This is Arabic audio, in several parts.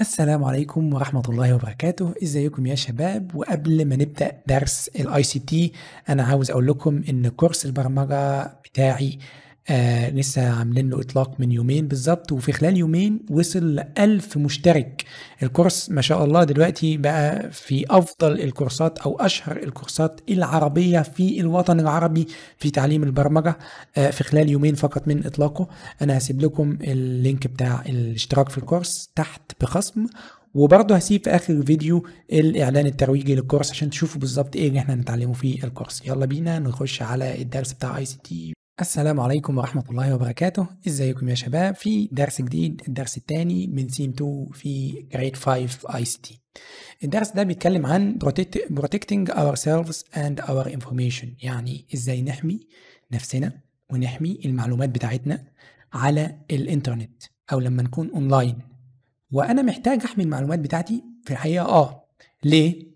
السلام عليكم ورحمة الله وبركاته ازيكم يا شباب وقبل ما نبدأ درس الاي سي تي انا عاوز اقول لكم ان كورس البرمجة بتاعي آه لسه عاملين له اطلاق من يومين بالظبط وفي خلال يومين وصل ل 1000 مشترك الكورس ما شاء الله دلوقتي بقى في افضل الكورسات او اشهر الكورسات العربيه في الوطن العربي في تعليم البرمجه آه في خلال يومين فقط من اطلاقه انا هسيب لكم اللينك بتاع الاشتراك في الكورس تحت بخصم وبرضه هسيب في اخر الفيديو الاعلان الترويجي للكورس عشان تشوفوا بالظبط ايه اللي احنا هنتعلمه في الكورس يلا بينا نخش على الدرس بتاع اي سي تي السلام عليكم ورحمة الله وبركاته ازيكم يا شباب في درس جديد الدرس الثاني من سيم 2 في grade 5 اي سي تي الدرس ده بيتكلم عن protecting ourselves and our information يعني ازاي نحمي نفسنا ونحمي المعلومات بتاعتنا على الانترنت او لما نكون اونلاين وانا محتاج احمي المعلومات بتاعتي في الحقيقة اه ليه؟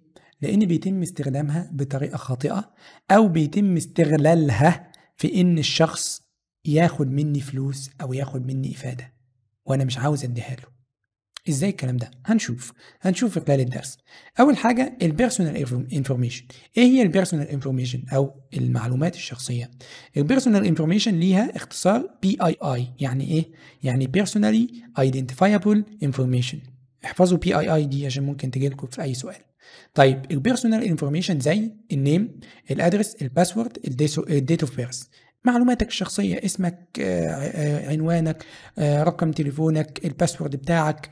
لان بيتم استخدامها بطريقة خاطئة او بيتم استغلالها في ان الشخص ياخد مني فلوس او ياخد مني افاده وانا مش عاوز اديها له ازاي الكلام ده هنشوف هنشوف في خلال الدرس اول حاجه البيرسونال انفورميشن ايه هي البيرسونال انفورميشن او المعلومات الشخصيه البيرسونال انفورميشن ليها اختصار بي اي اي يعني ايه يعني بيرسونالي ايدنتيفايبل انفورميشن احفظوا بي اي اي دي عشان ممكن تجيلكم في اي سؤال طيب البيرسونال انفورميشن زي النيم الادرس الباسورد الديت اوف بيرث معلوماتك الشخصية اسمك آه، آه، عنوانك آه، رقم تليفونك الباسورد بتاعك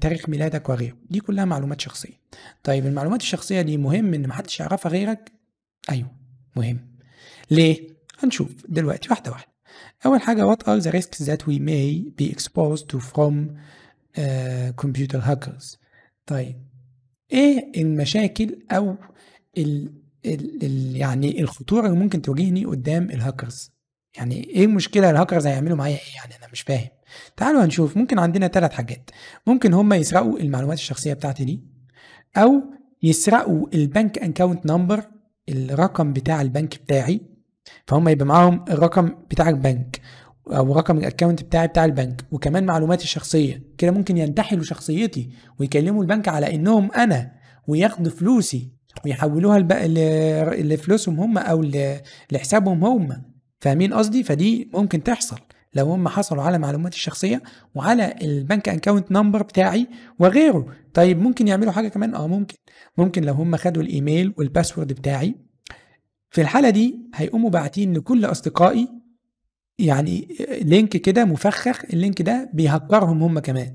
تاريخ ميلادك وغيره دي كلها معلومات شخصية طيب المعلومات الشخصية دي مهم ان محدش يعرفها غيرك ايوه مهم ليه هنشوف دلوقتي واحدة واحدة اول حاجة what are the risks that we may be exposed to from uh, computer hackers طيب ايه المشاكل او ال ال الـ يعني الخطوره اللي ممكن تواجهني قدام الهاكرز يعني ايه المشكله الهاكرز هيعملوا معايا ايه يعني انا مش فاهم تعالوا هنشوف ممكن عندنا ثلاث حاجات ممكن هم يسرقوا المعلومات الشخصيه بتاعتي دي او يسرقوا البنك اكونت نمبر الرقم بتاع البنك بتاعي فهم يبقى معاهم الرقم بتاع البنك او رقم الاكونت بتاعي بتاع البنك وكمان معلوماتي الشخصيه كده ممكن ينتحلوا شخصيتي ويكلموا البنك على انهم انا وياخدوا فلوسي ويحولوها لفلوسهم هم او لحسابهم هم فاهمين قصدي فدي ممكن تحصل لو هم حصلوا على معلوماتي الشخصيه وعلى البنك اكونت نمبر بتاعي وغيره طيب ممكن يعملوا حاجه كمان اه ممكن ممكن لو هم خدوا الايميل والباسورد بتاعي في الحاله دي هيقوموا باعتين لكل اصدقائي يعني لينك كده مفخخ اللينك ده بيهكرهم هم كمان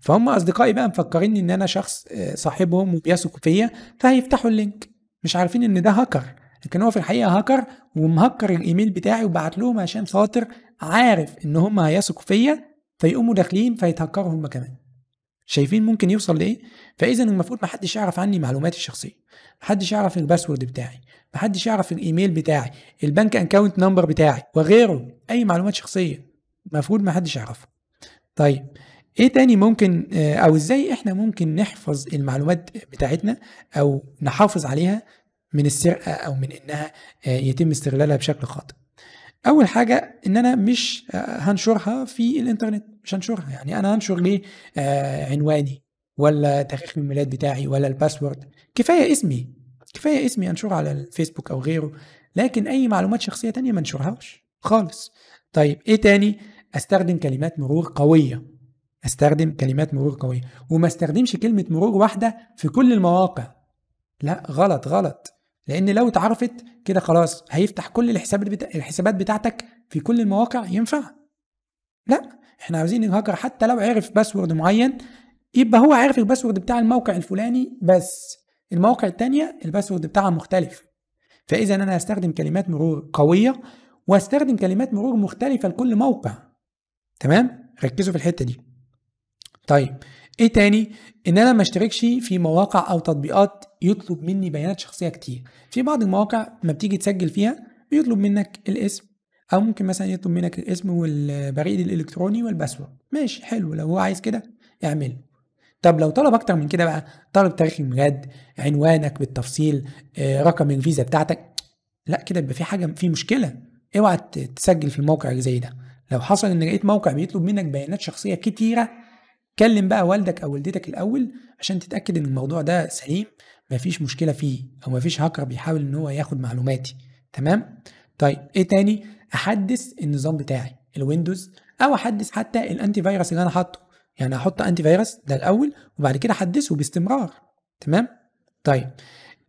فهم اصدقائي بقى مفكرين ان انا شخص آه، صاحبهم وبيثقوا فيا فهيفتحوا اللينك مش عارفين ان ده هاكر لكن هو في الحقيقه هاكر ومهكر الايميل بتاعي وبعت لهم عشان خاطر عارف ان هم هيثقوا فيا فيقوموا داخلين فيتهكروا هم كمان شايفين ممكن يوصل لايه فاذا المفروض ما حدش يعرف عني معلوماتي الشخصيه ما حدش يعرف الباسورد بتاعي ما حدش يعرف الايميل بتاعي البنك اكونت نمبر بتاعي وغيره اي معلومات شخصيه المفروض ما حدش يعرفها طيب ايه تاني ممكن آه، او ازاي احنا ممكن نحفظ المعلومات بتاعتنا او نحافظ عليها من السرقه او من انها آه، يتم استغلالها بشكل خاطئ اول حاجه ان انا مش آه، هنشرها في الانترنت مش هنشرها يعني انا هنشر ليه آه، عنواني ولا تاريخ الميلاد بتاعي ولا الباسورد كفايه اسمي كفايه اسمي انشره على الفيسبوك او غيره لكن اي معلومات شخصيه تانية ما انشرهاش خالص طيب ايه تاني استخدم كلمات مرور قويه استخدم كلمات مرور قويه وما استخدمش كلمه مرور واحده في كل المواقع لا غلط غلط لان لو اتعرفت كده خلاص هيفتح كل الحسابات بتاعتك في كل المواقع ينفع لا احنا عاوزين الهاكر حتى لو عرف باسورد معين يبقى هو عارف الباسورد بتاع الموقع الفلاني بس المواقع التانية الباسورد بتاعها مختلف فاذا انا هستخدم كلمات مرور قوية واستخدم كلمات مرور مختلفة لكل موقع تمام ركزوا في الحتة دي طيب ايه تاني ان انا ما اشتركش في مواقع او تطبيقات يطلب مني بيانات شخصيه كتير في بعض المواقع ما بتيجي تسجل فيها بيطلب منك الاسم او ممكن مثلا يطلب منك الاسم والبريد الالكتروني والباسورد ماشي حلو لو هو عايز كده اعمله طب لو طلب اكتر من كده بقى طلب تاريخ الميلاد عنوانك بالتفصيل آه، رقم الفيزا بتاعتك لا كده يبقى في حاجه في مشكله اوعى تسجل في الموقع زي ده لو حصل ان لقيت موقع بيطلب منك بيانات شخصيه كتيره كلم بقى والدك او والدتك الاول عشان تتاكد ان الموضوع ده سليم مفيش مشكله فيه او مفيش هاكر بيحاول ان هو ياخد معلوماتي تمام طيب ايه تاني احدث النظام بتاعي الويندوز او احدث حتى الانتي فيروس اللي انا حاطه يعني احط انتي فيروس ده الاول وبعد كده احدثه باستمرار تمام طيب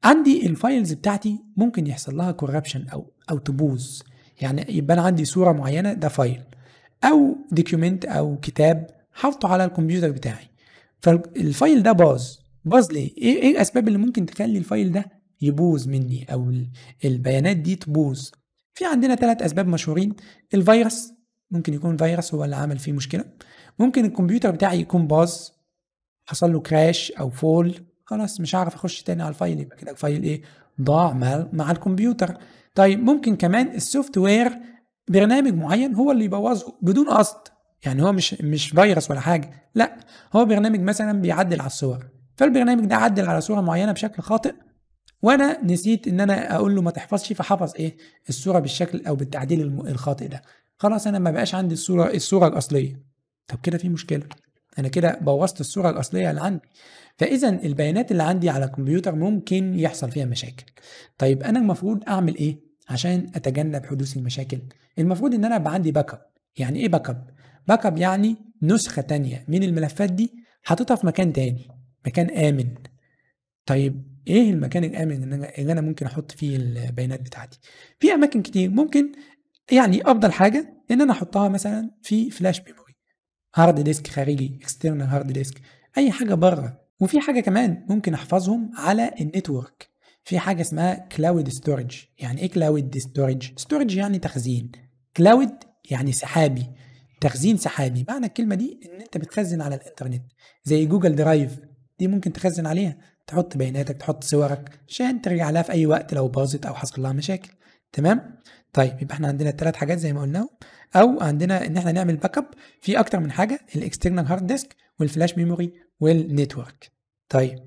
عندي الفايلز بتاعتي ممكن يحصل لها كوربشن او او تبوظ يعني يبقى انا عندي صوره معينه ده فايل او ديكيومنت او كتاب حاطه على الكمبيوتر بتاعي فالفايل ده باظ باظ ليه ايه ايه الاسباب اللي ممكن تخلي الفايل ده يبوظ مني او البيانات دي تبوظ في عندنا ثلاث اسباب مشهورين الفيروس ممكن يكون فيروس هو اللي عمل فيه مشكله ممكن الكمبيوتر بتاعي يكون باظ حصل له كراش او فول خلاص مش هعرف اخش تاني على الفايل يبقى كده الفايل ايه ضاع مع, مع الكمبيوتر طيب ممكن كمان السوفت وير برنامج معين هو اللي يبوظه بدون قصد يعني هو مش مش فيروس ولا حاجه لا هو برنامج مثلا بيعدل على الصور فالبرنامج ده عدل على صوره معينه بشكل خاطئ وانا نسيت ان انا اقول له ما تحفظش فحفظ ايه الصوره بالشكل او بالتعديل الخاطئ ده خلاص انا ما بقاش عندي الصوره الصوره الاصليه طب كده في مشكله انا كده بوظت الصوره الاصليه اللي عندي فاذا البيانات اللي عندي على الكمبيوتر ممكن يحصل فيها مشاكل طيب انا المفروض اعمل ايه عشان اتجنب حدوث المشاكل المفروض ان انا يبقى عندي باك اب يعني ايه باك اب باك اب يعني نسخه تانية من الملفات دي حاططها في مكان تاني مكان امن طيب ايه المكان الامن اللي انا ممكن احط فيه البيانات بتاعتي في اماكن كتير ممكن يعني افضل حاجه ان انا احطها مثلا في فلاش ميموري هارد ديسك خارجي اكسترنال هارد ديسك اي حاجه بره وفي حاجه كمان ممكن احفظهم على النتورك في حاجه اسمها كلاود ستورج يعني ايه كلاود ستورج ستورج يعني تخزين كلاود يعني سحابي تخزين سحابي معنى الكلمه دي ان انت بتخزن على الانترنت زي جوجل درايف دي ممكن تخزن عليها تحط بياناتك تحط صورك عشان ترجع لها في اي وقت لو باظت او حصل لها مشاكل تمام طيب يبقى احنا عندنا ثلاث حاجات زي ما قلنا او عندنا ان احنا نعمل باك اب في اكتر من حاجه الاكسترنال هارد ديسك والفلاش ميموري والنتورك طيب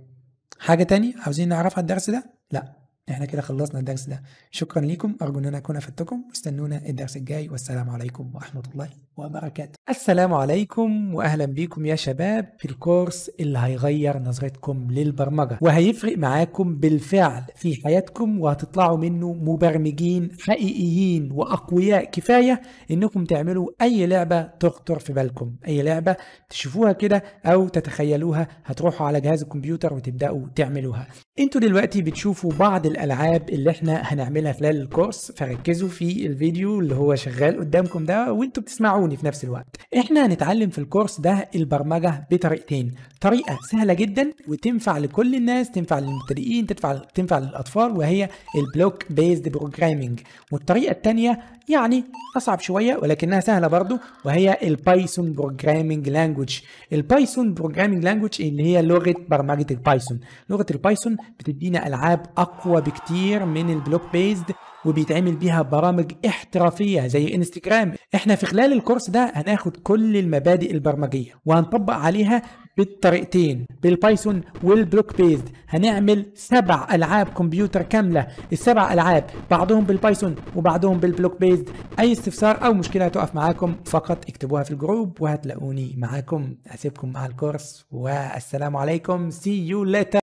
حاجه تاني عاوزين نعرفها الدرس ده لا احنا كده خلصنا الدرس ده شكرا لكم ارجو ان انا اكون افدتكم استنونا الدرس الجاي والسلام عليكم ورحمه الله وبركاته السلام عليكم واهلا بيكم يا شباب في الكورس اللي هيغير نظرتكم للبرمجه وهيفرق معاكم بالفعل في حياتكم وهتطلعوا منه مبرمجين حقيقيين واقوياء كفايه انكم تعملوا اي لعبه تخطر في بالكم اي لعبه تشوفوها كده او تتخيلوها هتروحوا على جهاز الكمبيوتر وتبداوا تعملوها انتوا دلوقتي بتشوفوا بعض الالعاب اللي احنا هنعملها خلال الكورس فركزوا في الفيديو اللي هو شغال قدامكم ده وانتوا بتسمعوني في نفس الوقت احنا هنتعلم في الكورس ده البرمجه بطريقتين طريقه سهله جدا وتنفع لكل الناس تنفع للمبتدئين تنفع تنفع للاطفال وهي البلوك بيزد بروجرامينج والطريقه الثانيه يعني اصعب شويه ولكنها سهله برضو وهي البايثون بروجرامينج لانجوج البايثون بروجرامينج لانجوج اللي هي لغه برمجه البايثون لغه البايثون بتدينا العاب اقوى بكتير من البلوك بيزد وبيتعمل بيها برامج احترافية زي انستجرام احنا في خلال الكورس ده هناخد كل المبادئ البرمجية وهنطبق عليها بالطريقتين بالبايثون والبلوك بيزد هنعمل سبع العاب كمبيوتر كامله السبع العاب بعضهم بالبايثون وبعضهم بالبلوك بيزد اي استفسار او مشكله هتقف معاكم فقط اكتبوها في الجروب وهتلاقوني معاكم هسيبكم مع الكورس والسلام عليكم سي يو ليتر